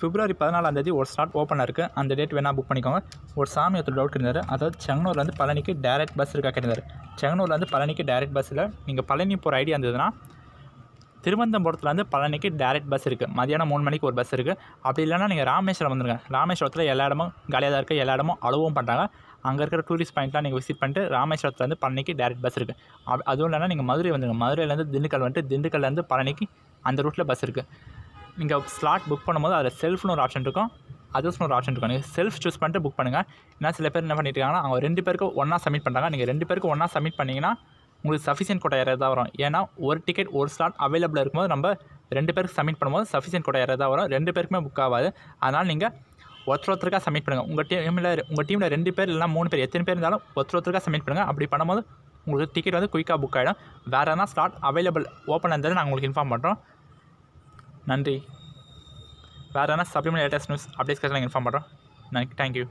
February பதினாலாம் தேதி ஒரு ஸ்லாட் ஓப்பனாக இருக்குது அந்த டேட் வேணால் புக் பண்ணிக்கோங்க ஒரு சாமி ஒருத்தர் டவுட் இருந்தார் அதாவது செங்கனூர்லேருந்து பழனிக்கு டேரக்ட் பஸ் இருக்கா கேட்டிருந்தார் செங்கனூர்லேருந்து பழனிக்கு டேரக்ட் பஸ்ஸில் நீங்கள் பழனி போகிற ஐடியா இருந்ததுன்னா திருவனந்தபுரத்துலேருந்து பழனிக்கு டேரக்ட் பஸ் இருக்குது மதியானம் மூணு மணிக்கு ஒரு பஸ் இருக்குது அப்படி இல்லைன்னா நீங்கள் ராமேஸ்வரம் வந்துருங்க ராமேஸ்வரத்தில் எல்லா இடமும் காலியாக தான் எல்லா இடமும் அளவும் பண்ணுறாங்க அங்கே இருக்கிற டூரிஸ்ட் பாயிண்ட்லாம் நீங்கள் விசிட் பண்ணிட்டு ராமேஸ்வரத்துலேருந்து பழனிக்கு டேரக்ட் பஸ் இருக்குது அப் அதுவும் இல்லைன்னா நீங்கள் மதுரை வந்துருங்க மதுரையிலேருந்து திண்டுக்கல் வந்துட்டு திண்டுக்கல்லேருந்து பழனிக்கு அந்த ரூட்டில் பஸ் இருக்குது நீங்கள் ஸ்லாட் புக் பண்ணும்போது அதில் செல்ஃப்னு ஒரு ஆப்ஷன் இருக்கும் அதுஸ்னு ஒரு ஆப்ஷன் இருக்கும் நீங்கள் செல்ஃப் சூஸ் பண்ணிட்டு புக் பண்ணுங்கள் ஏன்னா சில பேர் என்ன பண்ணிட்டுருக்காங்கன்னா அவங்க ரெண்டு பேருக்கு ஒன்றா சப்மிட் பண்ணுறாங்க நீங்கள் ரெண்டு பேருக்கு ஒன்றா சப்மிட் பண்ணிங்கன்னா உங்களுக்கு சஃபிஷியன்ட் கோட்டா தான் வரும் ஏன்னா ஒரு டிக்கெட் ஒரு ஸ்லாட் அவைலபிளாக இருக்கும்போது நம்ம ரெண்டு பேருக்கு சப்மிட் பண்ணும்போது சஃபிஷியன்ட் கோட்டா தான் வரும் ரெண்டு பேருக்குமே புக் ஆகாது அதனால் நீங்கள் ஒருத்தர் ஒருத்தருக்காக சப்மிட் பண்ணுங்கள் உங்கள் டீமில் உங்கள் டீமில் ரெண்டு பேர் இல்லைனா மூணு பேர் எத்தனை பேர் இருந்தாலும் ஒருத்தர் ஒருத்தருக்காக சப்மிட் பண்ணுங்கள் அப்படி பண்ணும்போது உங்களுக்கு டிக்கெட் வந்து குயிக்காக புக் ஆகிடும் வேறு எதனா ஸ்லாட் அவைலபிள் ஓப்பன் இருந்தாலும் நாங்கள் உங்களுக்கு இன்ஃபார்ம் பண்ணுறோம் நன்றி வேறு எதனா சப்ளிமெண்ட் லேட்டஸ்ட் நியூஸ் அப்டேட்ஸ்க்காக நான் இன்ஃபார்ம் பண்ணுறோம் நன்றி தேங்க்யூ